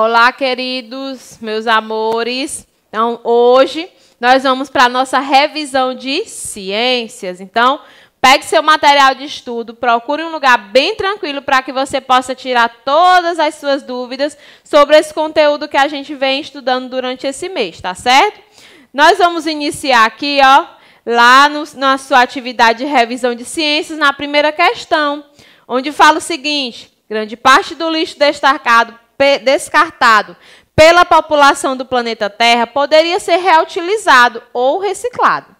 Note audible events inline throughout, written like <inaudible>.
Olá, queridos, meus amores. Então, hoje nós vamos para a nossa revisão de ciências. Então, pegue seu material de estudo, procure um lugar bem tranquilo para que você possa tirar todas as suas dúvidas sobre esse conteúdo que a gente vem estudando durante esse mês, tá certo? Nós vamos iniciar aqui, ó, lá no, na sua atividade de revisão de ciências, na primeira questão, onde fala o seguinte: grande parte do lixo destacado descartado pela população do planeta Terra poderia ser reutilizado ou reciclado.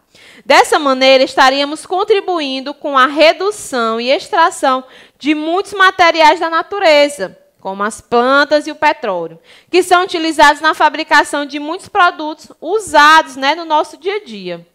Dessa maneira, estaríamos contribuindo com a redução e extração de muitos materiais da natureza, como as plantas e o petróleo, que são utilizados na fabricação de muitos produtos usados né, no nosso dia a dia.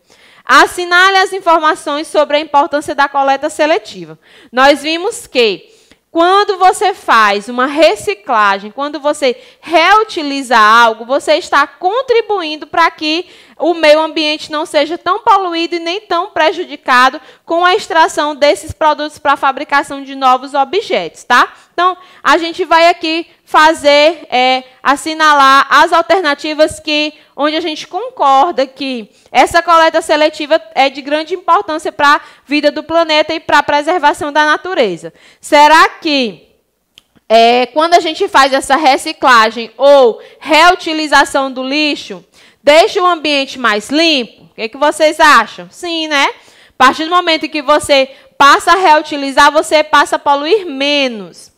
Assinale as informações sobre a importância da coleta seletiva. Nós vimos que quando você faz uma reciclagem, quando você reutiliza algo, você está contribuindo para que o meio ambiente não seja tão poluído e nem tão prejudicado com a extração desses produtos para a fabricação de novos objetos, tá? Então, a gente vai aqui fazer, é, assinalar as alternativas que, onde a gente concorda que essa coleta seletiva é de grande importância para a vida do planeta e para a preservação da natureza. Será que é, quando a gente faz essa reciclagem ou reutilização do lixo, deixa o ambiente mais limpo? O que, é que vocês acham? Sim, né? A partir do momento que você passa a reutilizar, você passa a poluir menos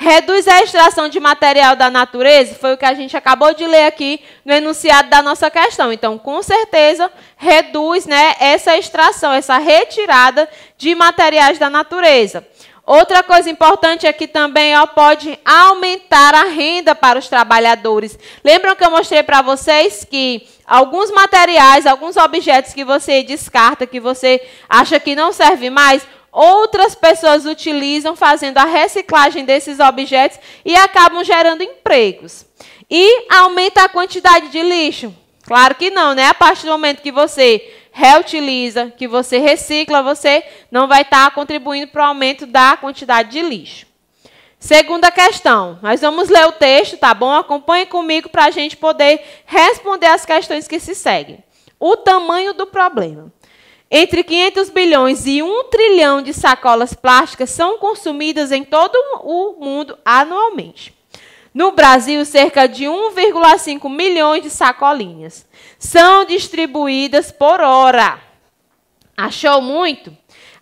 reduz a extração de material da natureza, foi o que a gente acabou de ler aqui no enunciado da nossa questão. Então, com certeza, reduz né, essa extração, essa retirada de materiais da natureza. Outra coisa importante é que também ó, pode aumentar a renda para os trabalhadores. Lembram que eu mostrei para vocês que alguns materiais, alguns objetos que você descarta, que você acha que não serve mais, outras pessoas utilizam, fazendo a reciclagem desses objetos e acabam gerando empregos. E aumenta a quantidade de lixo? Claro que não, né? A partir do momento que você reutiliza, que você recicla, você não vai estar contribuindo para o aumento da quantidade de lixo. Segunda questão, nós vamos ler o texto, tá bom? Acompanhe comigo para a gente poder responder as questões que se seguem. O tamanho do problema. Entre 500 bilhões e 1 trilhão de sacolas plásticas são consumidas em todo o mundo anualmente. No Brasil, cerca de 1,5 milhões de sacolinhas são distribuídas por hora. Achou muito?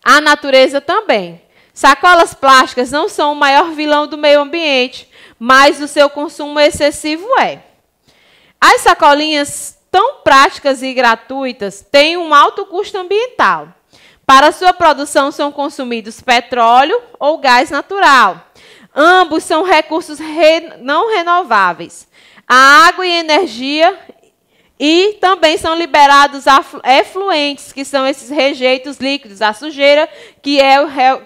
A natureza também. Sacolas plásticas não são o maior vilão do meio ambiente, mas o seu consumo excessivo é. As sacolinhas tão práticas e gratuitas têm um alto custo ambiental. Para sua produção são consumidos petróleo ou gás natural. Ambos são recursos re... não renováveis. A água e energia e também são liberados efluentes, que são esses rejeitos líquidos, a sujeira que é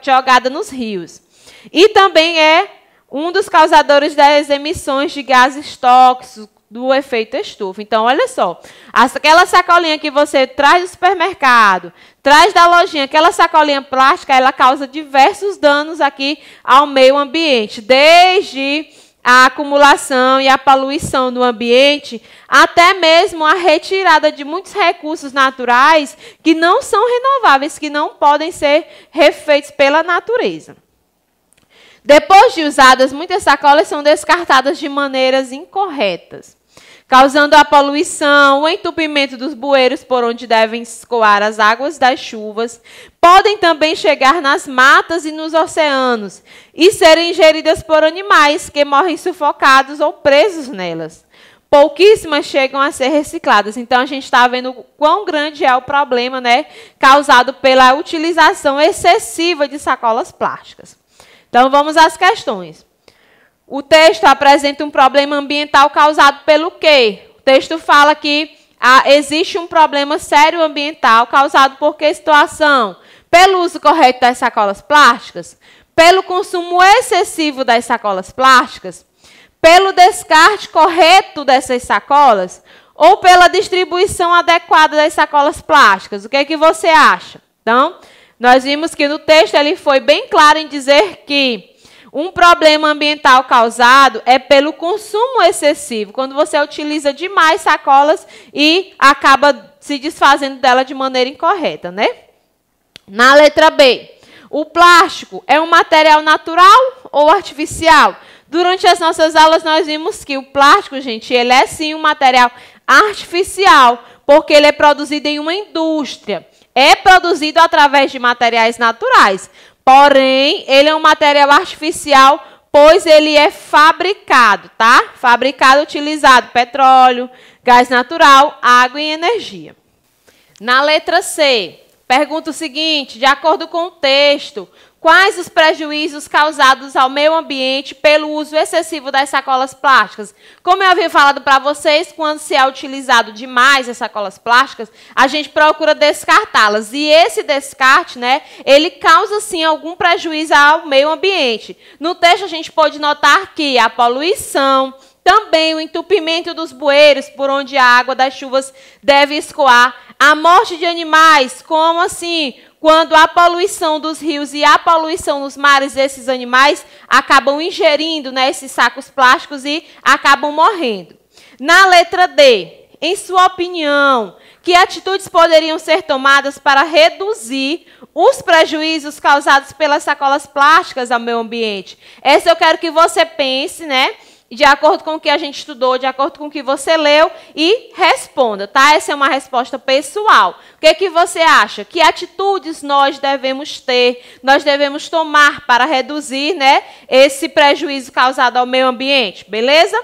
jogada nos rios. E também é um dos causadores das emissões de gases tóxicos, do efeito estufa. Então, olha só, aquela sacolinha que você traz do supermercado, traz da lojinha, aquela sacolinha plástica, ela causa diversos danos aqui ao meio ambiente, desde a acumulação e a poluição do ambiente, até mesmo a retirada de muitos recursos naturais que não são renováveis, que não podem ser refeitos pela natureza. Depois de usadas, muitas sacolas são descartadas de maneiras incorretas causando a poluição, o entupimento dos bueiros por onde devem escoar as águas das chuvas, podem também chegar nas matas e nos oceanos e serem ingeridas por animais que morrem sufocados ou presos nelas. Pouquíssimas chegam a ser recicladas. Então a gente está vendo quão grande é o problema, né, causado pela utilização excessiva de sacolas plásticas. Então vamos às questões. O texto apresenta um problema ambiental causado pelo quê? O texto fala que ah, existe um problema sério ambiental causado por que situação? Pelo uso correto das sacolas plásticas, pelo consumo excessivo das sacolas plásticas, pelo descarte correto dessas sacolas ou pela distribuição adequada das sacolas plásticas. O que é que você acha? Então, nós vimos que no texto ele foi bem claro em dizer que um problema ambiental causado é pelo consumo excessivo, quando você utiliza demais sacolas e acaba se desfazendo dela de maneira incorreta, né? Na letra B, o plástico é um material natural ou artificial? Durante as nossas aulas nós vimos que o plástico, gente, ele é sim um material artificial, porque ele é produzido em uma indústria. É produzido através de materiais naturais, Porém, ele é um material artificial, pois ele é fabricado, tá? Fabricado utilizado petróleo, gás natural, água e energia. Na letra C, pergunta o seguinte: de acordo com o texto, Quais os prejuízos causados ao meio ambiente pelo uso excessivo das sacolas plásticas? Como eu havia falado para vocês, quando se é utilizado demais as sacolas plásticas, a gente procura descartá-las. E esse descarte, né, ele causa sim algum prejuízo ao meio ambiente. No texto a gente pode notar que a poluição, também o entupimento dos bueiros por onde a água das chuvas deve escoar, a morte de animais, como assim quando a poluição dos rios e a poluição nos mares, esses animais acabam ingerindo né, esses sacos plásticos e acabam morrendo. Na letra D, em sua opinião, que atitudes poderiam ser tomadas para reduzir os prejuízos causados pelas sacolas plásticas ao meio ambiente? Essa eu quero que você pense, né? de acordo com o que a gente estudou, de acordo com o que você leu e responda, tá? Essa é uma resposta pessoal. O que é que você acha? Que atitudes nós devemos ter, nós devemos tomar para reduzir, né, esse prejuízo causado ao meio ambiente, beleza?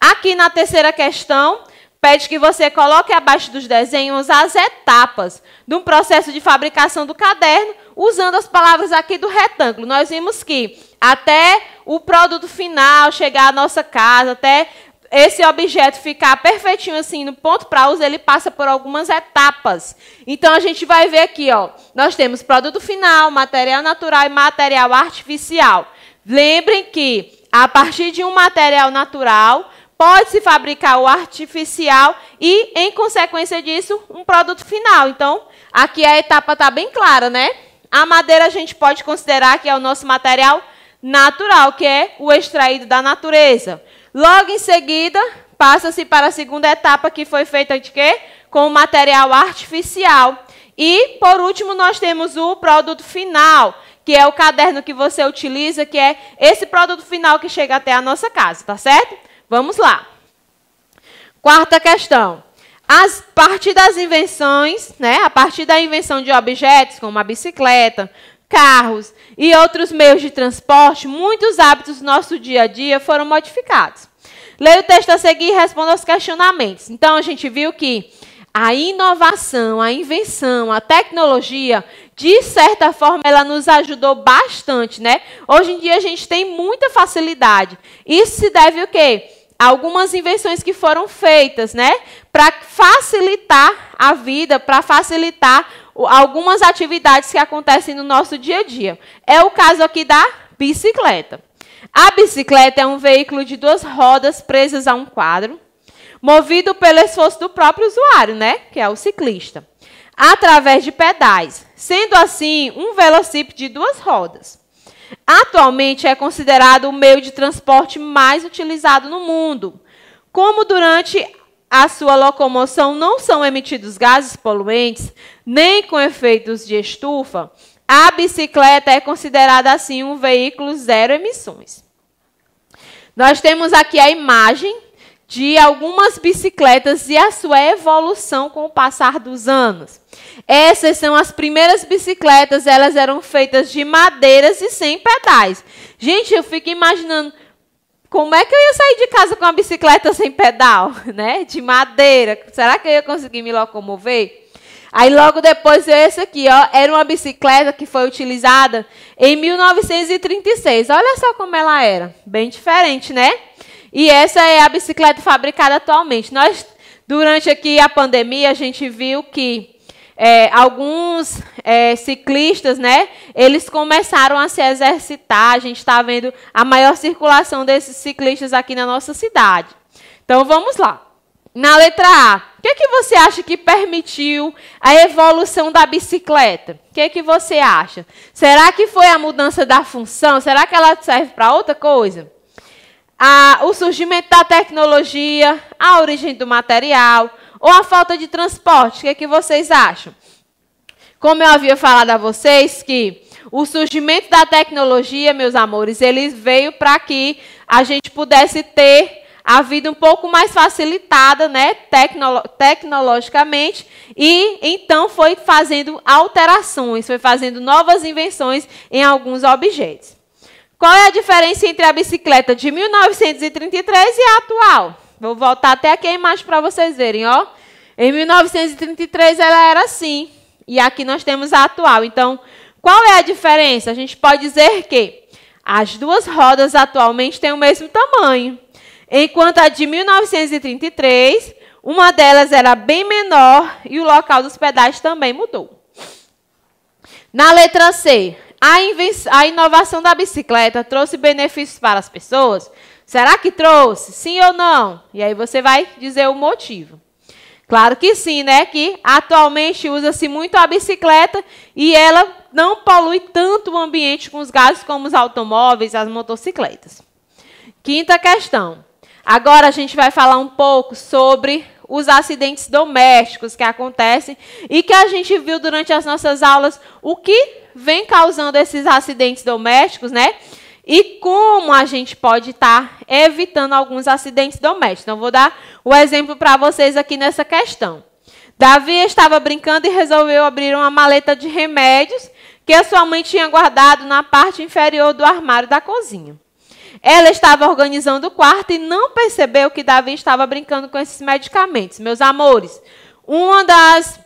Aqui na terceira questão, pede que você coloque abaixo dos desenhos as etapas de um processo de fabricação do caderno, usando as palavras aqui do retângulo. Nós vimos que até o produto final chegar à nossa casa, até esse objeto ficar perfeitinho assim no ponto para uso, ele passa por algumas etapas. Então a gente vai ver aqui, ó, nós temos produto final, material natural e material artificial. Lembrem que a partir de um material natural pode-se fabricar o artificial e, em consequência disso, um produto final. Então, aqui a etapa está bem clara, né? A madeira a gente pode considerar que é o nosso material natural, que é o extraído da natureza. Logo em seguida, passa-se para a segunda etapa, que foi feita de quê? Com o material artificial. E, por último, nós temos o produto final, que é o caderno que você utiliza, que é esse produto final que chega até a nossa casa, tá certo? Vamos lá. Quarta questão. As, a partir das invenções, né, a partir da invenção de objetos, como a bicicleta, carros e outros meios de transporte, muitos hábitos do nosso dia a dia foram modificados. Leia o texto a seguir e responda aos questionamentos. Então, a gente viu que a inovação, a invenção, a tecnologia, de certa forma, ela nos ajudou bastante, né? Hoje em dia a gente tem muita facilidade. Isso se deve o quê? algumas invenções que foram feitas, né, para facilitar a vida, para facilitar algumas atividades que acontecem no nosso dia a dia. É o caso aqui da bicicleta. A bicicleta é um veículo de duas rodas presas a um quadro, movido pelo esforço do próprio usuário, né, que é o ciclista, através de pedais, sendo assim um velocípede de duas rodas. Atualmente é considerado o meio de transporte mais utilizado no mundo, como durante à sua locomoção não são emitidos gases poluentes, nem com efeitos de estufa, a bicicleta é considerada assim um veículo zero emissões. Nós temos aqui a imagem de algumas bicicletas e a sua evolução com o passar dos anos. Essas são as primeiras bicicletas, elas eram feitas de madeiras e sem pedais. Gente, eu fico imaginando como é que eu ia sair de casa com uma bicicleta sem pedal, <laughs> né? De madeira. Será que eu ia conseguir me locomover? Aí logo depois veio esse aqui, ó, era uma bicicleta que foi utilizada em 1936. Olha só como ela era, bem diferente, né? E essa é a bicicleta fabricada atualmente. Nós durante aqui a pandemia a gente viu que é, alguns é, ciclistas, né, eles começaram a se exercitar. A gente está vendo a maior circulação desses ciclistas aqui na nossa cidade. Então vamos lá. Na letra A, o que, é que você acha que permitiu a evolução da bicicleta? O que, é que você acha? Será que foi a mudança da função? Será que ela serve para outra coisa? o surgimento da tecnologia, a origem do material, ou a falta de transporte? O que, é que vocês acham? Como eu havia falado a vocês que o surgimento da tecnologia, meus amores, ele veio para que a gente pudesse ter a vida um pouco mais facilitada, né, tecnologicamente, e então foi fazendo alterações, foi fazendo novas invenções em alguns objetos. Qual é a diferença entre a bicicleta de 1933 e a atual? Vou voltar até aqui a imagem para vocês verem, ó. Em 1933 ela era assim. E aqui nós temos a atual. Então, qual é a diferença? A gente pode dizer que as duas rodas atualmente têm o mesmo tamanho. Enquanto a de 1933, uma delas era bem menor e o local dos pedais também mudou. Na letra C, a, a inovação da bicicleta trouxe benefícios para as pessoas Será que trouxe? Sim ou não? E aí você vai dizer o motivo. Claro que sim, né? Que atualmente usa-se muito a bicicleta e ela não polui tanto o ambiente com os gases como os automóveis, as motocicletas. Quinta questão. Agora a gente vai falar um pouco sobre os acidentes domésticos que acontecem e que a gente viu durante as nossas aulas o que vem causando esses acidentes domésticos, né? E como a gente pode estar tá evitando alguns acidentes domésticos? Então, vou dar o exemplo para vocês aqui nessa questão. Davi estava brincando e resolveu abrir uma maleta de remédios que a sua mãe tinha guardado na parte inferior do armário da cozinha. Ela estava organizando o quarto e não percebeu que Davi estava brincando com esses medicamentos. Meus amores, uma das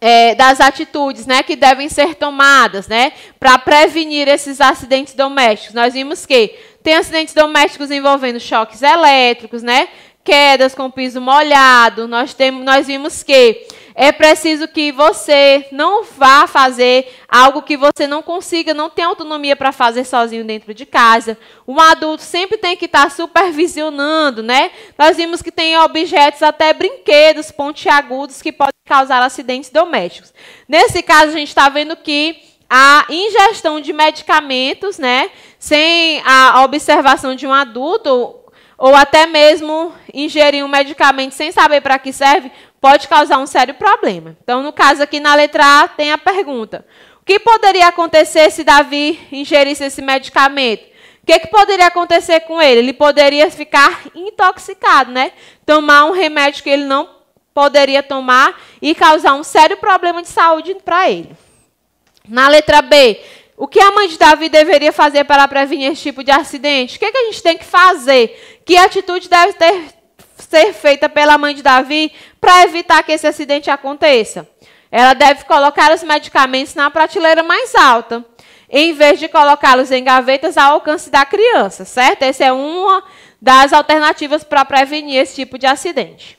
é, das atitudes né, que devem ser tomadas né, para prevenir esses acidentes domésticos. Nós vimos que tem acidentes domésticos envolvendo choques elétricos, né, quedas com piso molhado. Nós, temos, nós vimos que é preciso que você não vá fazer algo que você não consiga, não tem autonomia para fazer sozinho dentro de casa. Um adulto sempre tem que estar tá supervisionando, né? Nós vimos que tem objetos, até brinquedos pontiagudos que podem causar acidentes domésticos. Nesse caso, a gente está vendo que a ingestão de medicamentos, né, sem a observação de um adulto, ou até mesmo ingerir um medicamento sem saber para que serve, pode causar um sério problema. Então, no caso aqui na letra A, tem a pergunta: o que poderia acontecer se Davi ingerisse esse medicamento? O que, que poderia acontecer com ele? Ele poderia ficar intoxicado, né? Tomar um remédio que ele não poderia tomar e causar um sério problema de saúde para ele. Na letra B, o que a mãe de Davi deveria fazer para prevenir esse tipo de acidente? O que, que a gente tem que fazer? Que atitude deve ter ser feita pela mãe de Davi para evitar que esse acidente aconteça. Ela deve colocar os medicamentos na prateleira mais alta, em vez de colocá-los em gavetas ao alcance da criança, certo? Essa é uma das alternativas para prevenir esse tipo de acidente.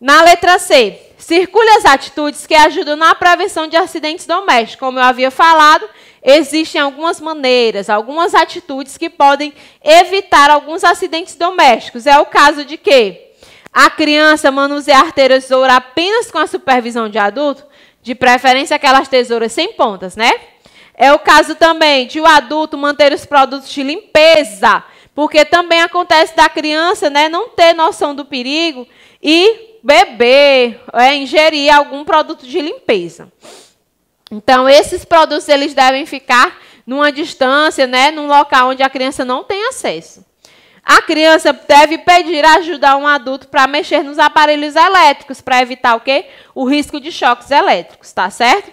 Na letra C, circule as atitudes que ajudam na prevenção de acidentes domésticos. Como eu havia falado, existem algumas maneiras, algumas atitudes que podem evitar alguns acidentes domésticos. É o caso de que a criança manusear tesoura apenas com a supervisão de adulto, de preferência aquelas tesouras sem pontas, né? É o caso também de o adulto manter os produtos de limpeza, porque também acontece da criança, né, não ter noção do perigo e beber, é, ingerir algum produto de limpeza. Então, esses produtos eles devem ficar numa distância, né, num local onde a criança não tem acesso. A criança deve pedir ajuda a um adulto para mexer nos aparelhos elétricos para evitar o quê? O risco de choques elétricos, tá certo?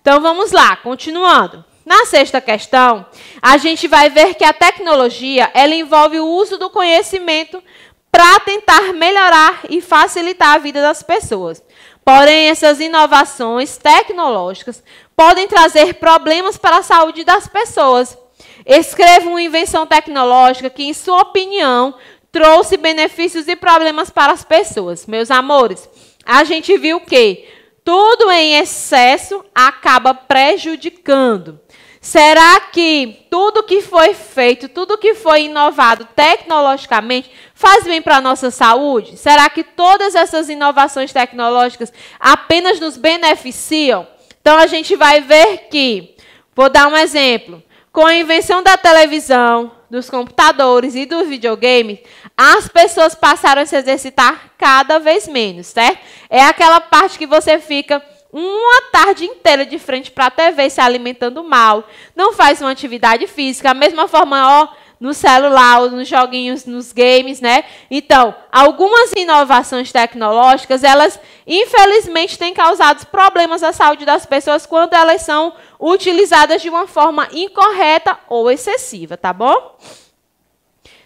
Então vamos lá, continuando. Na sexta questão, a gente vai ver que a tecnologia ela envolve o uso do conhecimento para tentar melhorar e facilitar a vida das pessoas. Porém, essas inovações tecnológicas podem trazer problemas para a saúde das pessoas. Escreva uma invenção tecnológica que, em sua opinião, trouxe benefícios e problemas para as pessoas. Meus amores, a gente viu que tudo em excesso acaba prejudicando. Será que tudo que foi feito, tudo que foi inovado tecnologicamente, faz bem para a nossa saúde? Será que todas essas inovações tecnológicas apenas nos beneficiam? Então a gente vai ver que, vou dar um exemplo, com a invenção da televisão, dos computadores e dos videogames, as pessoas passaram a se exercitar cada vez menos, certo? É aquela parte que você fica uma tarde inteira de frente para a TV se alimentando mal, não faz uma atividade física, a mesma forma, ó, no celular, nos joguinhos, nos games, né? Então, algumas inovações tecnológicas, elas infelizmente têm causado problemas à saúde das pessoas quando elas são utilizadas de uma forma incorreta ou excessiva, tá bom?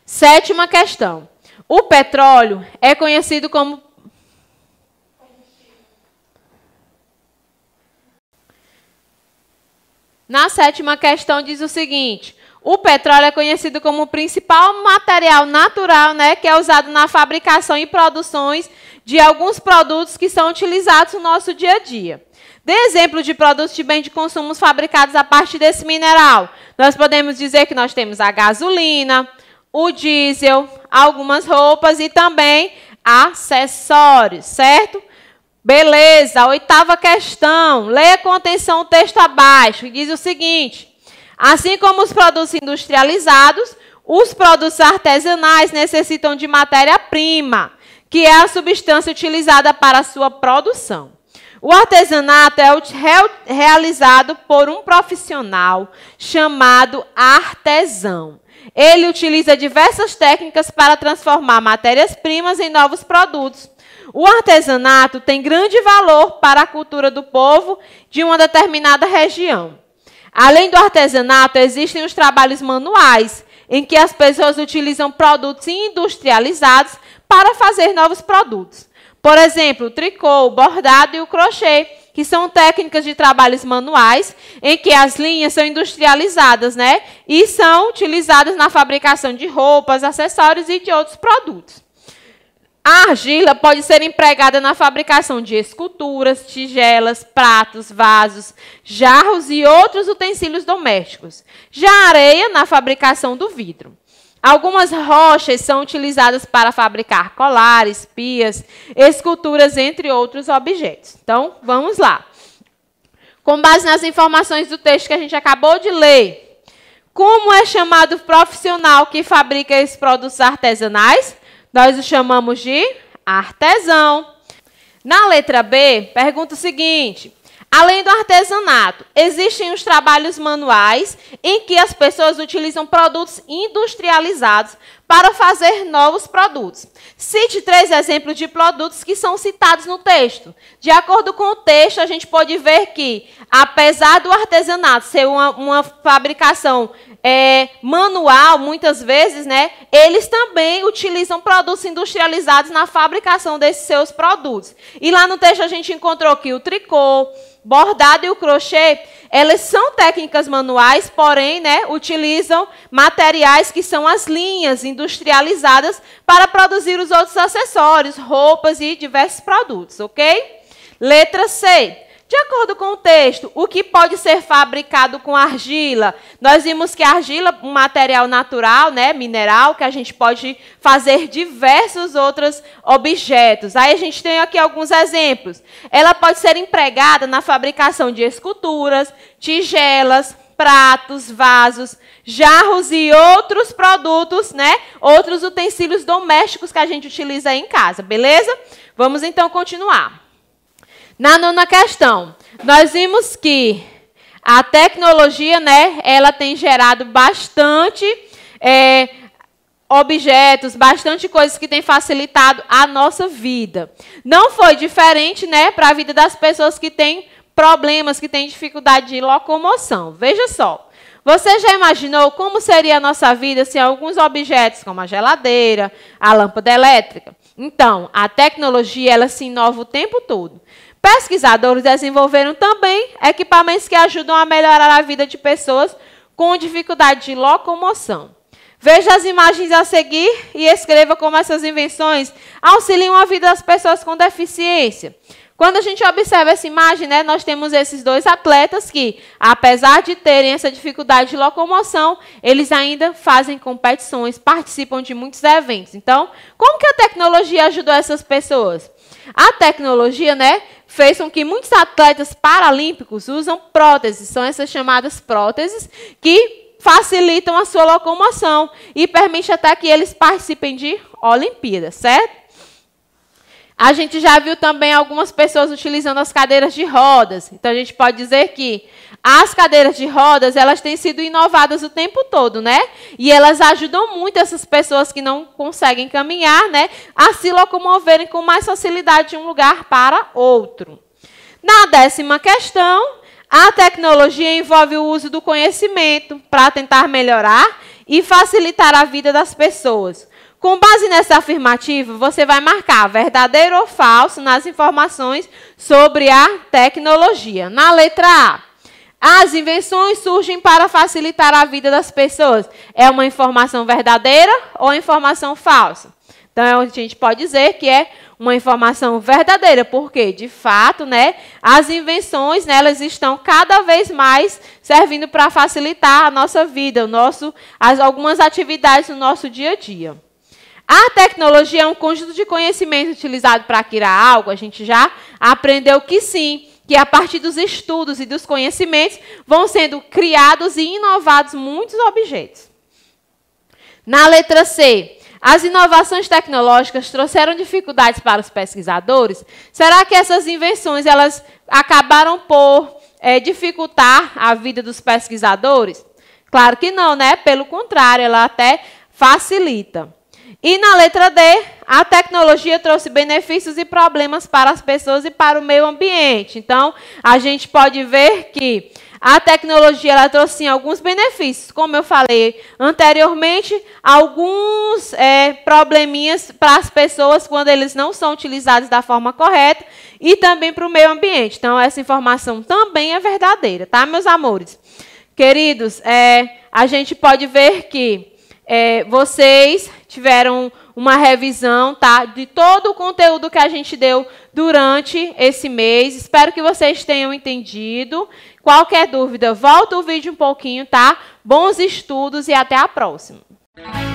Sétima questão. O petróleo é conhecido como Na sétima questão diz o seguinte: o petróleo é conhecido como o principal material natural, né, que é usado na fabricação e produções de alguns produtos que são utilizados no nosso dia a dia. Dê exemplo de produtos de bem de consumo fabricados a partir desse mineral. Nós podemos dizer que nós temos a gasolina, o diesel, algumas roupas e também acessórios, certo? Beleza, oitava questão. Leia com atenção o texto abaixo, que diz o seguinte: Assim como os produtos industrializados, os produtos artesanais necessitam de matéria-prima, que é a substância utilizada para a sua produção. O artesanato é realizado por um profissional chamado artesão. Ele utiliza diversas técnicas para transformar matérias-primas em novos produtos. O artesanato tem grande valor para a cultura do povo de uma determinada região. Além do artesanato, existem os trabalhos manuais, em que as pessoas utilizam produtos industrializados para fazer novos produtos. Por exemplo, o tricô, o bordado e o crochê, que são técnicas de trabalhos manuais, em que as linhas são industrializadas, né? E são utilizadas na fabricação de roupas, acessórios e de outros produtos. A argila pode ser empregada na fabricação de esculturas, tigelas, pratos, vasos, jarros e outros utensílios domésticos. Já a areia na fabricação do vidro. Algumas rochas são utilizadas para fabricar colares, pias, esculturas, entre outros objetos. Então, vamos lá. Com base nas informações do texto que a gente acabou de ler, como é chamado o profissional que fabrica esses produtos artesanais? nós o chamamos de artesão. Na letra B, pergunta o seguinte: Além do artesanato, existem os trabalhos manuais em que as pessoas utilizam produtos industrializados para fazer novos produtos. Cite três exemplos de produtos que são citados no texto. De acordo com o texto, a gente pode ver que, apesar do artesanato ser uma, uma fabricação é, manual, muitas vezes, né, eles também utilizam produtos industrializados na fabricação desses seus produtos. E lá no texto a gente encontrou que o tricô, bordado e o crochê, elas são técnicas manuais, porém, né, utilizam materiais que são as linhas industrializadas para produzir os outros acessórios, roupas e diversos produtos, ok? Letra C. De acordo com o texto, o que pode ser fabricado com argila? Nós vimos que a argila um material natural, né, mineral, que a gente pode fazer diversos outros objetos. Aí a gente tem aqui alguns exemplos. Ela pode ser empregada na fabricação de esculturas, tigelas, pratos, vasos, jarros e outros produtos, né? Outros utensílios domésticos que a gente utiliza em casa, beleza? Vamos então continuar. Na nona questão, nós vimos que a tecnologia, né, ela tem gerado bastante é, objetos, bastante coisas que têm facilitado a nossa vida. Não foi diferente, né, para a vida das pessoas que têm problemas, que têm dificuldade de locomoção. Veja só. Você já imaginou como seria a nossa vida sem alguns objetos, como a geladeira, a lâmpada elétrica? Então, a tecnologia ela se inova o tempo todo. Pesquisadores desenvolveram também equipamentos que ajudam a melhorar a vida de pessoas com dificuldade de locomoção. Veja as imagens a seguir e escreva como essas invenções auxiliam a vida das pessoas com deficiência. Quando a gente observa essa imagem, né, nós temos esses dois atletas que, apesar de terem essa dificuldade de locomoção, eles ainda fazem competições, participam de muitos eventos. Então, como que a tecnologia ajudou essas pessoas? A tecnologia, né, fez com que muitos atletas paralímpicos usam próteses, são essas chamadas próteses que facilitam a sua locomoção e permite até que eles participem de Olimpíadas, certo? A gente já viu também algumas pessoas utilizando as cadeiras de rodas. Então a gente pode dizer que as cadeiras de rodas, elas têm sido inovadas o tempo todo, né? E elas ajudam muito essas pessoas que não conseguem caminhar, né, a se locomoverem com mais facilidade de um lugar para outro. Na décima questão, a tecnologia envolve o uso do conhecimento para tentar melhorar e facilitar a vida das pessoas. Com base nessa afirmativa, você vai marcar verdadeiro ou falso nas informações sobre a tecnologia. Na letra A, as invenções surgem para facilitar a vida das pessoas. É uma informação verdadeira ou informação falsa? Então, é a gente pode dizer que é uma informação verdadeira, porque, de fato, né, as invenções né, elas estão cada vez mais servindo para facilitar a nossa vida, o nosso, as, algumas atividades do nosso dia a dia. A tecnologia é um conjunto de conhecimento utilizado para criar algo, a gente já aprendeu que sim que a partir dos estudos e dos conhecimentos vão sendo criados e inovados muitos objetos. Na letra C, as inovações tecnológicas trouxeram dificuldades para os pesquisadores? Será que essas invenções elas acabaram por é, dificultar a vida dos pesquisadores? Claro que não, né? Pelo contrário, ela até facilita. E na letra D, a tecnologia trouxe benefícios e problemas para as pessoas e para o meio ambiente. Então, a gente pode ver que a tecnologia ela trouxe sim, alguns benefícios, como eu falei anteriormente, alguns é, probleminhas para as pessoas quando eles não são utilizados da forma correta e também para o meio ambiente. Então, essa informação também é verdadeira, tá, meus amores? Queridos, é, a gente pode ver que é, vocês tiveram uma revisão, tá? De todo o conteúdo que a gente deu durante esse mês. Espero que vocês tenham entendido. Qualquer dúvida, volta o vídeo um pouquinho, tá? Bons estudos e até a próxima.